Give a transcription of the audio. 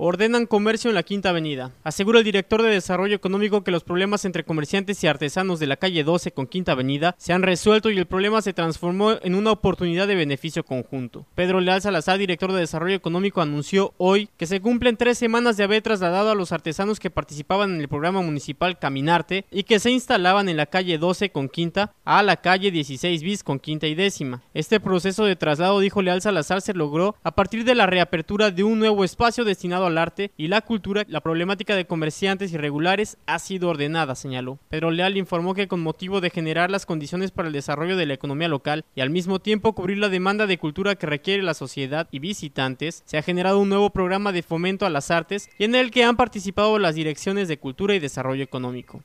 Ordenan comercio en la Quinta Avenida. Asegura el director de Desarrollo Económico que los problemas entre comerciantes y artesanos de la calle 12 con Quinta Avenida se han resuelto y el problema se transformó en una oportunidad de beneficio conjunto. Pedro Leal Salazar, director de Desarrollo Económico, anunció hoy que se cumplen tres semanas de haber trasladado a los artesanos que participaban en el programa municipal Caminarte y que se instalaban en la calle 12 con Quinta a la calle 16 bis con Quinta y décima. Este proceso de traslado, dijo Leal Salazar, se logró a partir de la reapertura de un nuevo espacio destinado a al arte y la cultura, la problemática de comerciantes irregulares ha sido ordenada, señaló. Pedro Leal informó que con motivo de generar las condiciones para el desarrollo de la economía local y al mismo tiempo cubrir la demanda de cultura que requiere la sociedad y visitantes, se ha generado un nuevo programa de fomento a las artes y en el que han participado las direcciones de cultura y desarrollo económico.